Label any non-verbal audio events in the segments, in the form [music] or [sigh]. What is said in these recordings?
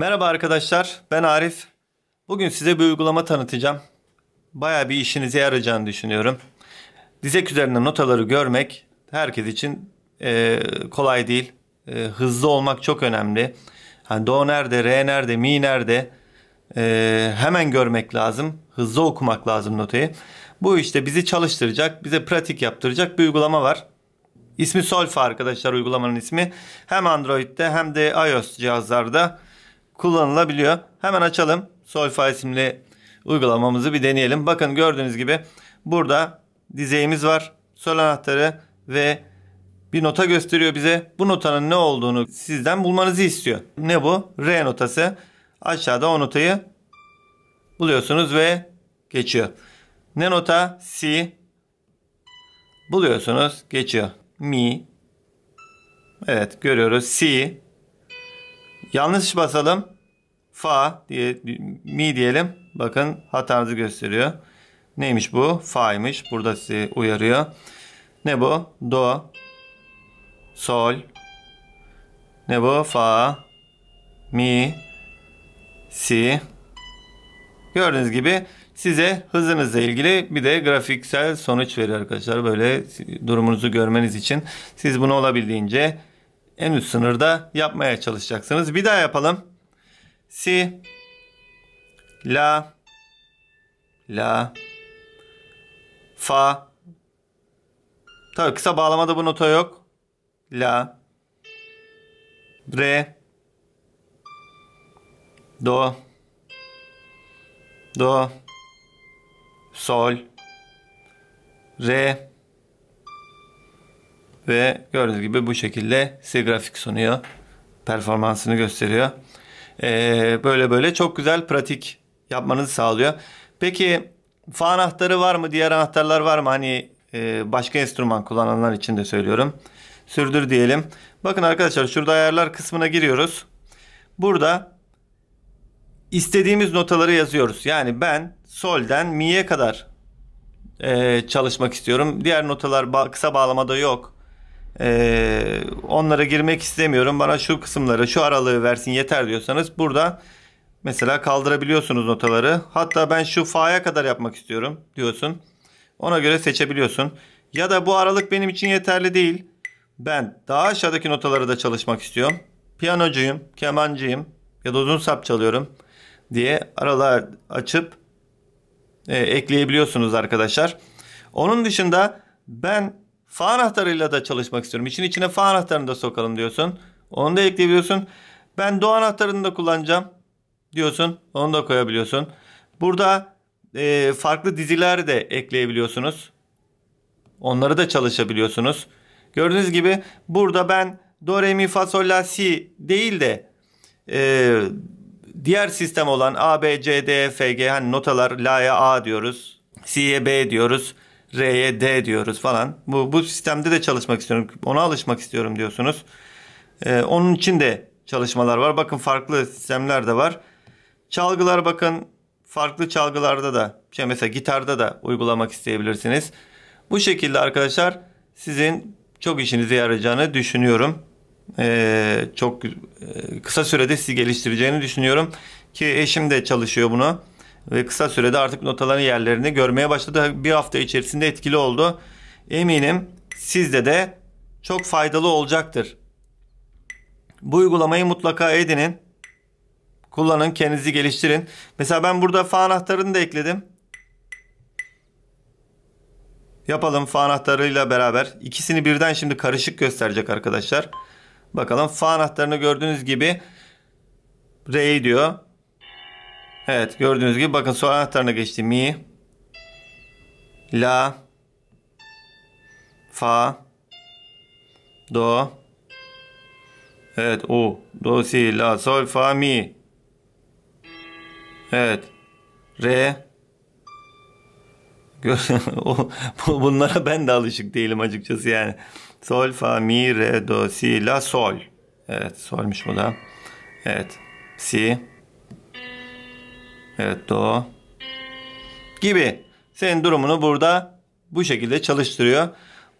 Merhaba arkadaşlar, ben Arif. Bugün size bir uygulama tanıtacağım. Baya bir işinize yarayacağını düşünüyorum. Dizek üzerinde notaları görmek herkes için e, kolay değil. E, hızlı olmak çok önemli. Hani do nerede, re nerede, mi nerede e, hemen görmek lazım. Hızlı okumak lazım notayı. Bu işte bizi çalıştıracak, bize pratik yaptıracak bir uygulama var. İsmi Solfa arkadaşlar uygulamanın ismi. Hem Android'de hem de iOS cihazlarda kullanılabiliyor. Hemen açalım. Solfa isimli uygulamamızı bir deneyelim. Bakın gördüğünüz gibi burada dizeyimiz var. Sol anahtarı ve bir nota gösteriyor bize. Bu notanın ne olduğunu sizden bulmanızı istiyor. Ne bu? Re notası. Aşağıda o notayı buluyorsunuz ve geçiyor. Ne nota? Si. Buluyorsunuz, geçiyor. Mi. Evet, görüyoruz. Si. Yanlış basalım. Fa diye mi diyelim. Bakın hatanızı gösteriyor. Neymiş bu? Fa'ymış. Burada sizi uyarıyor. Ne bu? Do. Sol. Ne bu? Fa. Mi. Si. Gördüğünüz gibi size hızınızla ilgili bir de grafiksel sonuç veriyor arkadaşlar. Böyle durumunuzu görmeniz için siz bunu olabildiğince en üst sınırda yapmaya çalışacaksınız. Bir daha yapalım. Si la la fa Tabii kısa bağlamada bu nota yok. La re do do sol re ve gördüğünüz gibi bu şekilde size grafik sunuyor. Performansını gösteriyor. Ee, böyle böyle çok güzel pratik yapmanızı sağlıyor. Peki fa anahtarı var mı? Diğer anahtarlar var mı? Hani e, başka enstrüman kullananlar için de söylüyorum. Sürdür diyelim. Bakın arkadaşlar şurada ayarlar kısmına giriyoruz. Burada istediğimiz notaları yazıyoruz. Yani ben solden mi'ye kadar e, çalışmak istiyorum. Diğer notalar ba- kısa bağlamada yok e, onlara girmek istemiyorum bana şu kısımları şu aralığı versin yeter diyorsanız burada mesela kaldırabiliyorsunuz notaları. Hatta ben şu fa'ya kadar yapmak istiyorum diyorsun. Ona göre seçebiliyorsun. Ya da bu aralık benim için yeterli değil. Ben daha aşağıdaki notaları da çalışmak istiyorum. Piyanocuyum, kemancıyım ya da uzun sap çalıyorum diye aralar açıp e, ekleyebiliyorsunuz arkadaşlar. Onun dışında ben Fa anahtarıyla da çalışmak istiyorum. İçin içine fa anahtarını da sokalım diyorsun. Onu da ekleyebiliyorsun. Ben do anahtarını da kullanacağım diyorsun. Onu da koyabiliyorsun. Burada e, farklı diziler de ekleyebiliyorsunuz. Onları da çalışabiliyorsunuz. Gördüğünüz gibi burada ben do, re, mi, fa, sol, la, si değil de e, diğer sistem olan A, B, C, D, e, F, G hani notalar la'ya A diyoruz. C'ye B diyoruz. R'ye D diyoruz falan. Bu, bu sistemde de çalışmak istiyorum. Ona alışmak istiyorum diyorsunuz. Ee, onun için de çalışmalar var. Bakın farklı sistemler de var. Çalgılar bakın farklı çalgılarda da şey mesela gitarda da uygulamak isteyebilirsiniz. Bu şekilde arkadaşlar sizin çok işinize yarayacağını düşünüyorum. Ee, çok e, kısa sürede sizi geliştireceğini düşünüyorum ki eşim de çalışıyor bunu ve kısa sürede artık notaların yerlerini görmeye başladı. Bir hafta içerisinde etkili oldu. Eminim sizde de çok faydalı olacaktır. Bu uygulamayı mutlaka edinin. Kullanın, kendinizi geliştirin. Mesela ben burada fa anahtarını da ekledim. Yapalım fa anahtarıyla beraber. İkisini birden şimdi karışık gösterecek arkadaşlar. Bakalım fa anahtarını gördüğünüz gibi re diyor. Evet gördüğünüz gibi bakın soru anahtarına geçti. Mi, la, fa, do, evet o do, si, la, sol, fa, mi. Evet. Re. [laughs] Bunlara ben de alışık değilim açıkçası yani. Sol, fa, mi, re, do, si, la, sol. Evet solmuş bu da. Evet. Si. Evet do gibi senin durumunu burada bu şekilde çalıştırıyor.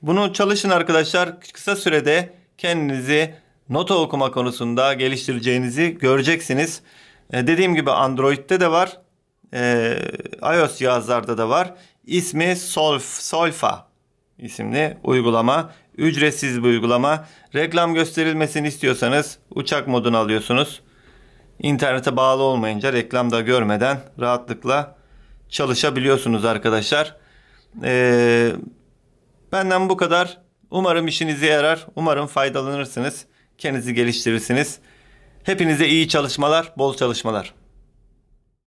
Bunu çalışın arkadaşlar. Kısa sürede kendinizi nota okuma konusunda geliştireceğinizi göreceksiniz. E, dediğim gibi Android'de de var. E, iOS cihazlarda da var. İsmi Solf, Solfa isimli uygulama. Ücretsiz bir uygulama. Reklam gösterilmesini istiyorsanız uçak modunu alıyorsunuz. İnternete bağlı olmayınca reklam da görmeden rahatlıkla çalışabiliyorsunuz arkadaşlar. Ee, benden bu kadar. Umarım işinize yarar. Umarım faydalanırsınız. Kendinizi geliştirirsiniz. Hepinize iyi çalışmalar, bol çalışmalar.